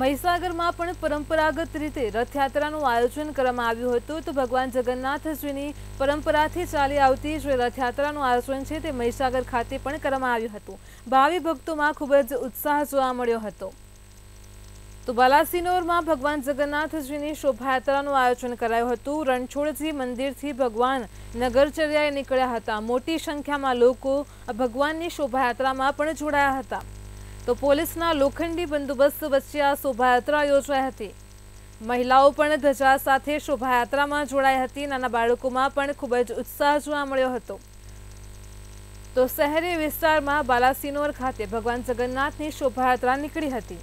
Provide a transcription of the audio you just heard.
મહીસાગરમાં પણ પરંપરાગત રીતે રથયાત્રાનું આયોજન કરવામાં આવ્યું હતું તો ભગવાન જગન્નાથજીની પરંપરાથી ચાલી આવતી જે રથયાત્રાનું આયોજન છે તે મહીસાગર ખાતે પણ કરવામાં આવ્યું હતું ભાવિ ભક્તોમાં ખૂબ જ ઉત્સાહ જોવા મળ્યો હતો તો બાલાસિનોરમાં ભગવાન જગન્નાથજીની શોભાયાત્રાનું આયોજન કરાયું હતું રણછોડજી મંદિરથી ભગવાન નગરચર્યાએ નીકળ્યા હતા મોટી સંખ્યામાં લોકો ભગવાનની શોભાયાત્રામાં પણ જોડાયા હતા તો પોલીસના લોખંડી બંદોબસ્ત વચ્ચે આ શોભાયાત્રા યોજાઈ હતી મહિલાઓ પણ ધજા સાથે શોભાયાત્રામાં જોડાઈ હતી નાના બાળકોમાં પણ ખૂબ જ ઉત્સાહ જોવા મળ્યો હતો તો શહેરી વિસ્તારમાં બાલાસિનોર ખાતે ભગવાન જગન્નાથની શોભાયાત્રા નીકળી હતી